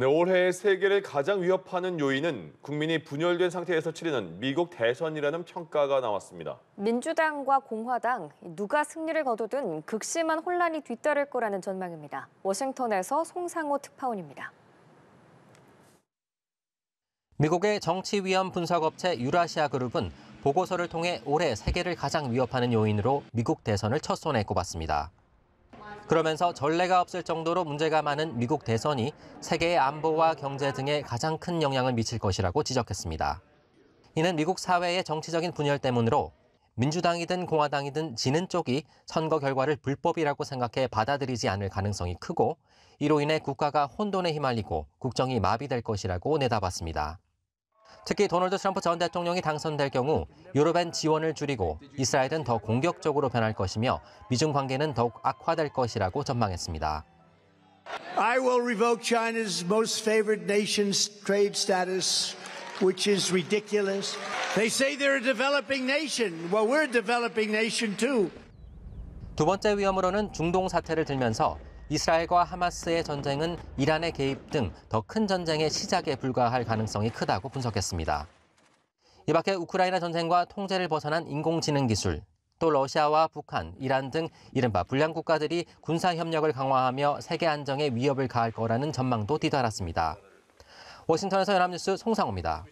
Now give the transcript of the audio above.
네, 올해 세계를 가장 위협하는 요인은 국민이 분열된 상태에서 치르는 미국 대선이라는 평가가 나왔습니다. 민주당과 공화당, 누가 승리를 거두든 극심한 혼란이 뒤따를 거라는 전망입니다. 워싱턴에서 송상호 특파원입니다. 미국의 정치 위험 분석업체 유라시아 그룹은 보고서를 통해 올해 세계를 가장 위협하는 요인으로 미국 대선을 첫 손에 꼽았습니다. 그러면서 전례가 없을 정도로 문제가 많은 미국 대선이 세계의 안보와 경제 등에 가장 큰 영향을 미칠 것이라고 지적했습니다. 이는 미국 사회의 정치적인 분열 때문으로 민주당이든 공화당이든 지는 쪽이 선거 결과를 불법이라고 생각해 받아들이지 않을 가능성이 크고 이로 인해 국가가 혼돈에 휘말리고 국정이 마비될 것이라고 내다봤습니다. 특히 도널드 트럼프 전 대통령이 당선될 경우 유럽엔 지원을 줄이고 이스라엘은 더 공격적으로 변할 것이며 미중 관계는 더욱 악화될 것이라고 전망했습니다. I will revoke China's most favored nation's trade status, which is ridiculous. They say they're a developing nation. Well, we're a developing nation too. 두 번째 위험으로는 중동 사태를 들면서 이스라엘과 하마스의 전쟁은 이란의 개입 등 더 큰 전쟁의 시작에 불과할 가능성이 크다고 분석했습니다. 이 밖에 우크라이나 전쟁과 통제를 벗어난 인공지능 기술, 또 러시아와 북한, 이란 등 이른바 불량 국가들이 군사 협력을 강화하며 세계 안정에 위협을 가할 거라는 전망도 뒤따랐습니다. 워싱턴에서 연합뉴스 송상호입니다.